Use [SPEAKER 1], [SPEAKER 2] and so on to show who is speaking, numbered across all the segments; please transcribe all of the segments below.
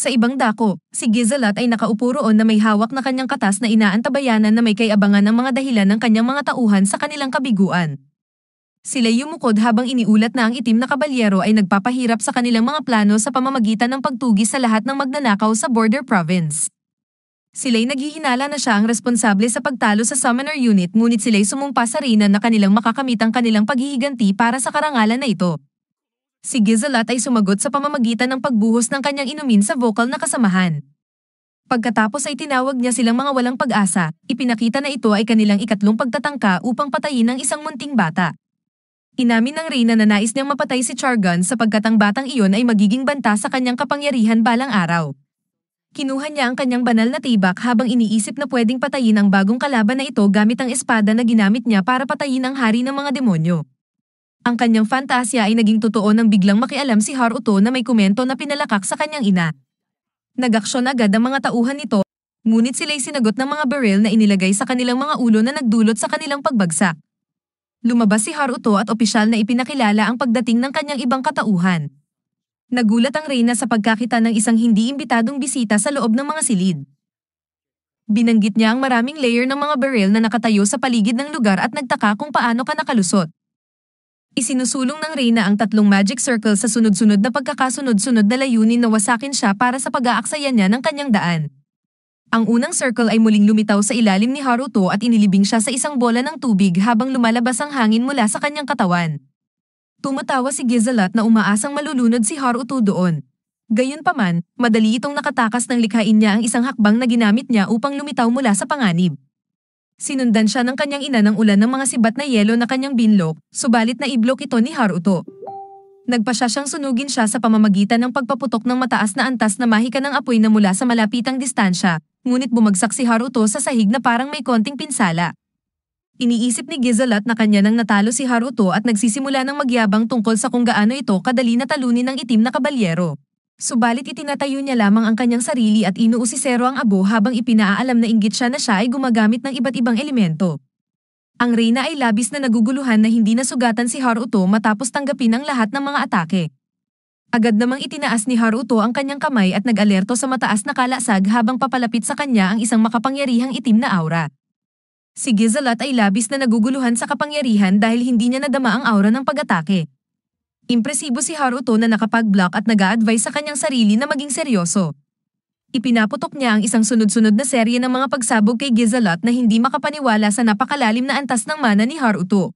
[SPEAKER 1] Sa ibang dako, si Gizalat ay nakaupo roon na may hawak na kanyang katas na inaantabayanan na may kayabangan ng mga dahilan ng kanyang mga tauhan sa kanilang kabiguan. Sila yumukod habang iniulat na ang itim na kabalyero ay nagpapahirap sa kanilang mga plano sa pamamagitan ng pagtugi sa lahat ng magnanakaw sa border province. Sila'y naghihinala na siya ang responsable sa pagtalo sa summoner unit ngunit sila'y sumumpa sa rinan na kanilang makakamit ang kanilang paghihiganti para sa karangalan na ito si Gizalat ay sumagot sa pamamagitan ng pagbuhos ng kanyang inumin sa vocal na kasamahan. Pagkatapos ay tinawag niya silang mga walang pag-asa, ipinakita na ito ay kanilang ikatlong pagtatangka upang patayin ang isang munting bata. Inamin ng Reyna na nais niyang mapatay si Chargon sapagkat ang batang iyon ay magiging banta sa kanyang kapangyarihan balang araw. Kinuha niya ang kanyang banal na tibak habang iniisip na pwedeng patayin ang bagong kalaban na ito gamit ang espada na ginamit niya para patayin ang hari ng mga demonyo. Ang kanyang fantasya ay naging totoo nang biglang makialam si Haruto na may komento na pinalakak sa kanyang ina. Nag-aksyon agad ang mga tauhan nito, ngunit sila'y sinagot ng mga baril na inilagay sa kanilang mga ulo na nagdulot sa kanilang pagbagsak. Lumabas si Haruto at opisyal na ipinakilala ang pagdating ng kanyang ibang katauhan. Nagulat ang Reyna sa pagkakita ng isang hindi imbitadong bisita sa loob ng mga silid. Binanggit niya ang maraming layer ng mga baril na nakatayo sa paligid ng lugar at nagtaka kung paano ka nakalusot. Isinusulong ng Reyna ang tatlong magic circle sa sunod-sunod na pagkakasunod-sunod na layunin na wasakin siya para sa pag aaksayan niya ng kanyang daan. Ang unang circle ay muling lumitaw sa ilalim ni Haruto at inilibing siya sa isang bola ng tubig habang lumalabas ang hangin mula sa kanyang katawan. Tumatawa si Gizalat na umaasang malulunod si Haruto doon. Gayunpaman, madali itong nakatakas ng likhain niya ang isang hakbang na ginamit niya upang lumitaw mula sa panganib. Sinundan siya ng kanyang ina ng ulan ng mga sibat na yelo na kanyang binlok, subalit na iblok ito ni Haruto. Nagpa siya siyang sunugin siya sa pamamagitan ng pagpaputok ng mataas na antas na mahika ng apoy na mula sa malapitang distansya, ngunit bumagsak si Haruto sa sahig na parang may konting pinsala. Iniisip ni Gizalat na kanya nang natalo si Haruto at nagsisimula ng magyabang tungkol sa kung gaano ito kadali na talunin ng itim na kabalyero. Subalit itinatayo niya lamang ang kanyang sarili at inuusisero ang abo habang ipinaaalam na inggit siya na siya ay gumagamit ng iba't ibang elemento. Ang Reyna ay labis na naguguluhan na hindi nasugatan si Haruto matapos tanggapin ang lahat ng mga atake. Agad namang itinaas ni Haruto ang kanyang kamay at nag-alerto sa mataas na kalasag habang papalapit sa kanya ang isang makapangyarihang itim na aura. Si Gizalat ay labis na naguguluhan sa kapangyarihan dahil hindi niya nadama ang aura ng pag-atake. Impresibo si Haruto na nakapag-block at nag-a-advise sa kanyang sarili na maging seryoso. Ipinaputok niya ang isang sunod-sunod na serye ng mga pagsabog kay Gizalat na hindi makapaniwala sa napakalalim na antas ng mana ni Haruto.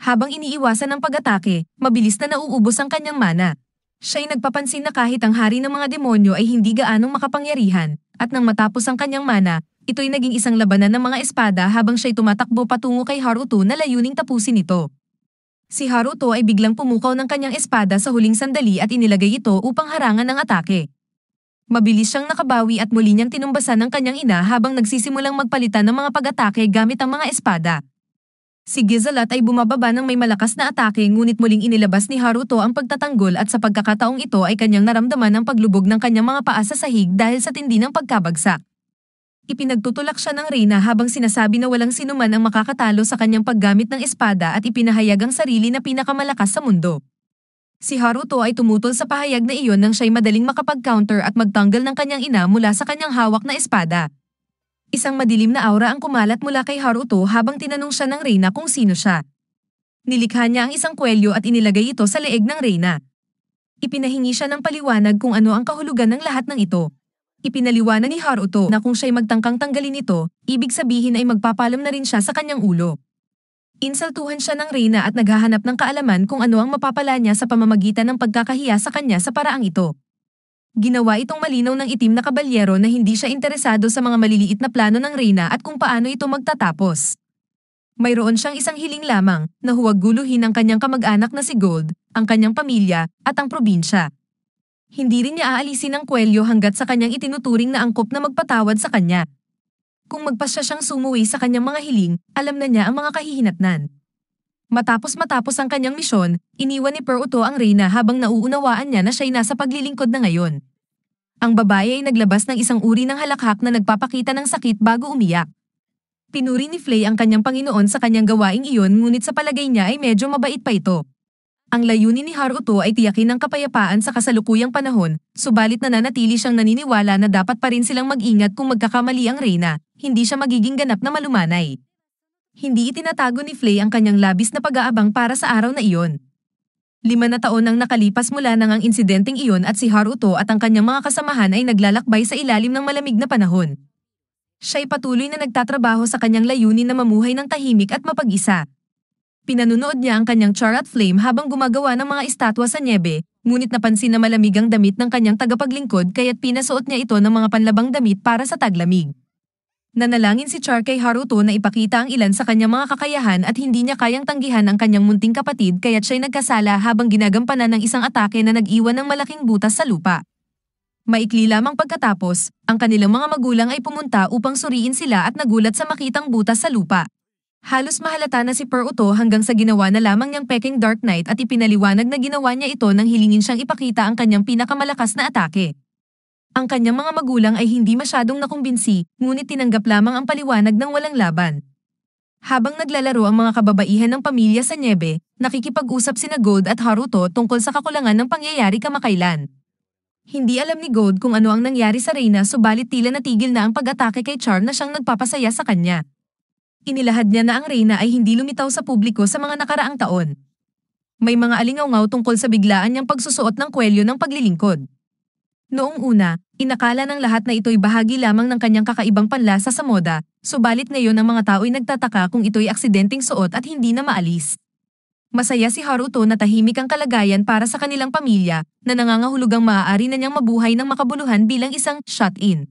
[SPEAKER 1] Habang iniiwasan ang pag-atake, mabilis na nauubos ang kanyang mana. Siya'y nagpapansin na kahit ang hari ng mga demonyo ay hindi gaanong makapangyarihan, at nang matapos ang kanyang mana, ito'y naging isang labanan ng mga espada habang siya'y tumatakbo patungo kay Haruto na layuning tapusin ito si Haruto ay biglang pumukaw ng kanyang espada sa huling sandali at inilagay ito upang harangan ang atake. Mabilis siyang nakabawi at muli niyang tinumbasan ng kanyang ina habang nagsisimulang magpalitan ng mga pag-atake gamit ang mga espada. Si Gizalat ay bumababa ng may malakas na atake ngunit muling inilabas ni Haruto ang pagtatanggol at sa pagkakataong ito ay kanyang naramdaman ang paglubog ng kanyang mga paa sa sahig dahil sa tindi ng pagkabagsak. Ipinagtutulak siya ng Reyna habang sinasabi na walang sinuman ang makakatalo sa kanyang paggamit ng espada at ipinahayag ang sarili na pinakamalakas sa mundo. Si Haruto ay tumutol sa pahayag na iyon nang siya'y madaling makapag-counter at magtanggal ng kanyang ina mula sa kanyang hawak na espada. Isang madilim na aura ang kumalat mula kay Haruto habang tinanong siya ng Reyna kung sino siya. Nilikha niya ang isang kwelyo at inilagay ito sa leeg ng Reyna. Ipinahingi siya ng paliwanag kung ano ang kahulugan ng lahat ng ito. Ipinaliwanag ni Haruto na kung siya'y magtangkang tanggalin ito, ibig sabihin ay magpapalam na rin siya sa kanyang ulo. Insultuhan siya ng Reyna at naghahanap ng kaalaman kung ano ang mapapala niya sa pamamagitan ng pagkakahiya sa kanya sa paraang ito. Ginawa itong malinaw ng itim na kabalyero na hindi siya interesado sa mga maliliit na plano ng Reyna at kung paano ito magtatapos. Mayroon siyang isang hiling lamang na huwag guluhin ang kanyang kamag-anak na si Gold, ang kanyang pamilya, at ang probinsya. Hindi rin niya aalisin ang kwelyo hanggat sa kanyang itinuturing na angkop na magpatawad sa kanya. Kung magpasya siyang sumuwi sa kanyang mga hiling, alam na niya ang mga kahihinatnan. Matapos matapos ang kanyang misyon, iniwan ni Peruto ang Reyna habang nauunawaan niya na siya'y nasa paglilingkod na ngayon. Ang babae ay naglabas ng isang uri ng halakhak na nagpapakita ng sakit bago umiyak. Pinuri ni Flay ang kanyang Panginoon sa kanyang gawaing iyon ngunit sa palagay niya ay medyo mabait pa ito. Ang layunin ni Haruto ay tiyakin ang kapayapaan sa kasalukuyang panahon, subalit nananatili siyang naniniwala na dapat pa rin silang mag-ingat kung magkakamali ang Reyna, hindi siya magiging ganap na malumanay. Hindi itinatago ni Flay ang kanyang labis na pag-aabang para sa araw na iyon. Lima na taon ang nakalipas mula nang ang insidenteng iyon at si Haruto at ang kanyang mga kasamahan ay naglalakbay sa ilalim ng malamig na panahon. Siya'y patuloy na nagtatrabaho sa kanyang layunin na mamuhay ng tahimik at mapag-isa, Pinanunood niya ang kanyang char flame habang gumagawa ng mga estatwa sa nyebe, ngunit napansin na malamig ang damit ng kanyang tagapaglingkod kaya't pinasuot niya ito ng mga panlabang damit para sa taglamig. Nanalangin si Char kay Haruto na ipakita ang ilan sa kanyang mga kakayahan at hindi niya kayang tanggihan ang kanyang munting kapatid kaya't siya'y nagkasala habang ginagampanan ng isang atake na nag-iwan ng malaking butas sa lupa. Maikli lamang pagkatapos, ang kanilang mga magulang ay pumunta upang suriin sila at nagulat sa makitang butas sa lupa. Halos mahalata na si Peruto hanggang sa ginawa na lamang niyang peking Dark Knight at ipinaliwanag na ginawa niya ito nang hilingin siyang ipakita ang kanyang pinakamalakas na atake. Ang kanyang mga magulang ay hindi masyadong nakumbinsi, ngunit tinanggap lamang ang paliwanag ng walang laban. Habang naglalaro ang mga kababaihan ng pamilya sa niebe, nakikipag-usap sina Gold at Haruto tungkol sa kakulangan ng pangyayari kamakailan. Hindi alam ni Gold kung ano ang nangyari sa Reyna subalit tila natigil na ang pag-atake kay Char na siyang nagpapasaya sa kanya inilahad niya na ang Reyna ay hindi lumitaw sa publiko sa mga nakaraang taon. May mga alingaw tungkol sa biglaan niyang pagsusuot ng kwelyo ng paglilingkod. Noong una, inakala ng lahat na ito'y bahagi lamang ng kanyang kakaibang panlasa sa moda, subalit ngayon ang mga tao'y nagtataka kung ito'y aksidenteng suot at hindi na maalis. Masaya si Haruto na tahimik ang kalagayan para sa kanilang pamilya, na nangangahulugang maaari na niyang mabuhay ng makabuluhan bilang isang shut-in.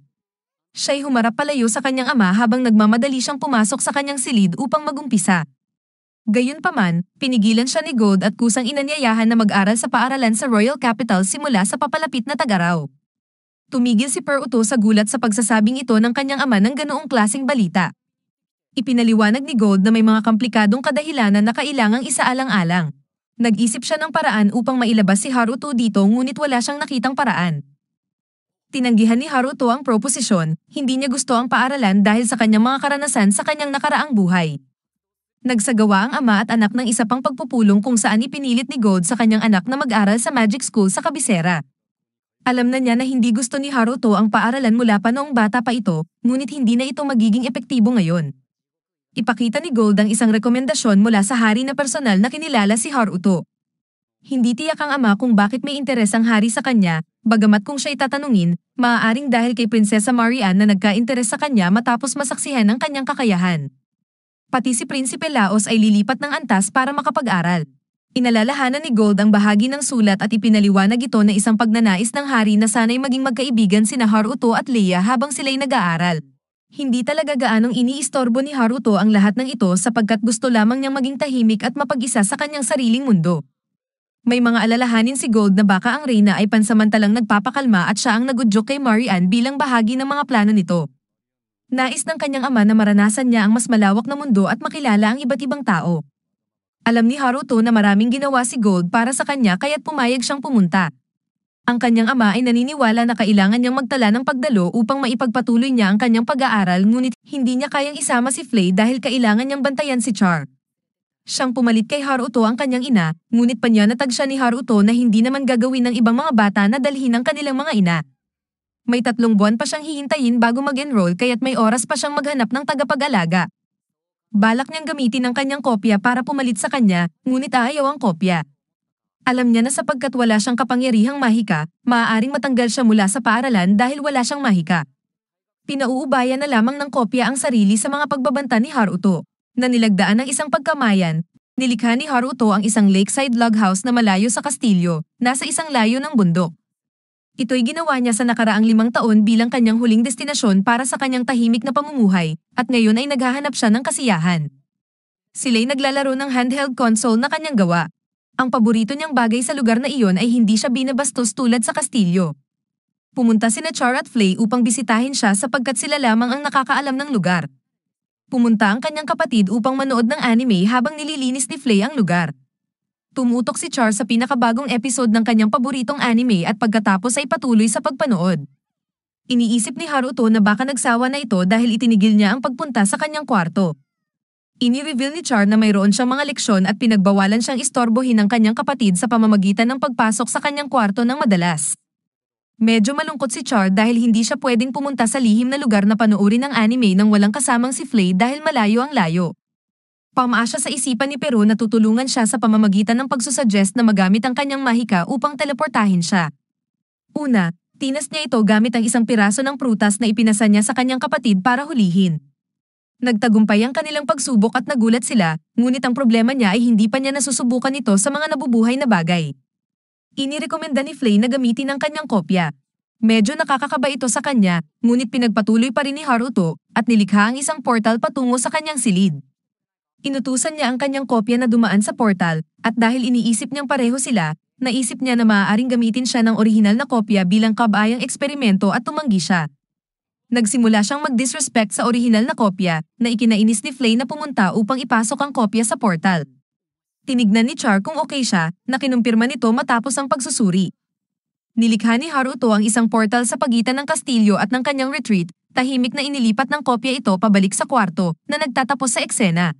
[SPEAKER 1] Siya'y humarap palayo sa kanyang ama habang nagmamadali siyang pumasok sa kanyang silid upang magumpisa. Gayunpaman, pinigilan siya ni Gold at kusang inanyayahan na mag-aral sa paaralan sa Royal Capital simula sa papalapit na tagaraw. Tumigil si Per Uto sa gulat sa pagsasabing ito ng kanyang ama ng ganoong klasing balita. Ipinaliwanag ni Gold na may mga komplikadong kadahilanan na kailangang isaalang-alang. Nag-isip siya ng paraan upang mailabas si Haruto dito ngunit wala siyang nakitang paraan. Tinanggihan ni Haruto ang proposisyon, hindi niya gusto ang paaralan dahil sa kanyang mga karanasan sa kanyang nakaraang buhay. Nagsagawa ang ama at anak ng isa pang pagpupulong kung saan ipinilit ni Gold sa kanyang anak na mag-aral sa magic school sa Kabisera. Alam na niya na hindi gusto ni Haruto ang paaralan mula pa noong bata pa ito, ngunit hindi na ito magiging epektibo ngayon. Ipakita ni Gold ang isang rekomendasyon mula sa hari na personal na kinilala si Haruto. Hindi tiyak ang ama kung bakit may interes ang hari sa kanya, Bagamat kung siya itatanungin, maaaring dahil kay Prinsesa Marianne na nagka-interes sa kanya matapos masaksihan ang kanyang kakayahan. Pati si Prinsipe Laos ay lilipat ng antas para makapag-aral. Inalalahanan ni Gold ang bahagi ng sulat at ipinaliwanag ito na isang pagnanais ng hari na sanay maging magkaibigan sina Haruto at Leia habang sila'y nag-aaral. Hindi talaga gaanong iniistorbo ni Haruto ang lahat ng ito sapagkat gusto lamang niyang maging tahimik at mapag-isa sa kanyang sariling mundo. May mga alalahanin si Gold na baka ang Reyna ay pansamantalang nagpapakalma at siya ang nagudyok kay Marian bilang bahagi ng mga plano nito. Nais ng kanyang ama na maranasan niya ang mas malawak na mundo at makilala ang iba't ibang tao. Alam ni Haruto na maraming ginawa si Gold para sa kanya kaya't pumayag siyang pumunta. Ang kanyang ama ay naniniwala na kailangan niyang magtala ng pagdalo upang maipagpatuloy niya ang kanyang pag-aaral ngunit hindi niya kayang isama si Flay dahil kailangan niyang bantayan si Char. Siyang pumalit kay Haruto ang kanyang ina, ngunit pa niya natag siya ni Haruto na hindi naman gagawin ng ibang mga bata na dalhin ang kanilang mga ina. May tatlong buwan pa siyang hihintayin bago mag-enroll kaya't may oras pa siyang maghanap ng tagapag-alaga. Balak niyang gamitin ang kanyang kopya para pumalit sa kanya, ngunit ayaw ang kopya. Alam niya na sapagkat wala siyang kapangyarihang mahika, maaaring matanggal siya mula sa paaralan dahil wala siyang mahika. Pinauubaya na lamang ng kopya ang sarili sa mga pagbabanta ni Haruto na nilagdaan ng isang pagkamayan, nilikha ni Haruto ang isang lakeside log house na malayo sa kastilyo, nasa isang layo ng bundok. Ito'y ginawa niya sa nakaraang limang taon bilang kanyang huling destinasyon para sa kanyang tahimik na pamumuhay, at ngayon ay naghahanap siya ng kasiyahan. Sila'y naglalaro ng handheld console na kanyang gawa. Ang paborito niyang bagay sa lugar na iyon ay hindi siya binabastos tulad sa kastilyo. Pumunta si na Char at Flay upang bisitahin siya sapagkat sila lamang ang nakakaalam ng lugar. Pumunta ang kanyang kapatid upang manood ng anime habang nililinis ni Flay ang lugar. Tumutok si Char sa pinakabagong episode ng kanyang paboritong anime at pagkatapos ay patuloy sa pagpanood. Iniisip ni Haruto na baka nagsawa na ito dahil itinigil niya ang pagpunta sa kanyang kwarto. Ini-reveal ni Char na mayroon siyang mga leksyon at pinagbawalan siyang istorbohin ng kanyang kapatid sa pamamagitan ng pagpasok sa kanyang kwarto ng madalas. Medyo malungkot si Char dahil hindi siya pwedeng pumunta sa lihim na lugar na panoorin ng anime nang walang kasamang si Flay dahil malayo ang layo. Pamaasya sa isipan ni Pero na tutulungan siya sa pamamagitan ng pagsusuggest na magamit ang kanyang mahika upang teleportahin siya. Una, tinas niya ito gamit ang isang piraso ng prutas na ipinasa niya sa kanyang kapatid para hulihin. Nagtagumpay ang kanilang pagsubok at nagulat sila, ngunit ang problema niya ay hindi pa niya nasusubukan ito sa mga nabubuhay na bagay inirekomenda ni Flay na gamitin ang kanyang kopya. Medyo nakakakaba ito sa kanya, ngunit pinagpatuloy pa rin ni Haruto at nilikha ang isang portal patungo sa kanyang silid. Inutusan niya ang kanyang kopya na dumaan sa portal at dahil iniisip niyang pareho sila, naisip niya na maaaring gamitin siya ng orihinal na kopya bilang kabayang eksperimento at tumanggi siya. Nagsimula siyang mag-disrespect sa orihinal na kopya na ikinainis ni Flay na pumunta upang ipasok ang kopya sa portal. Tinignan ni Char kung okay siya, na kinumpirma nito matapos ang pagsusuri. Nilikha ni Haruto ang isang portal sa pagitan ng kastilyo at ng kanyang retreat, tahimik na inilipat ng kopya ito pabalik sa kwarto na nagtatapos sa eksena.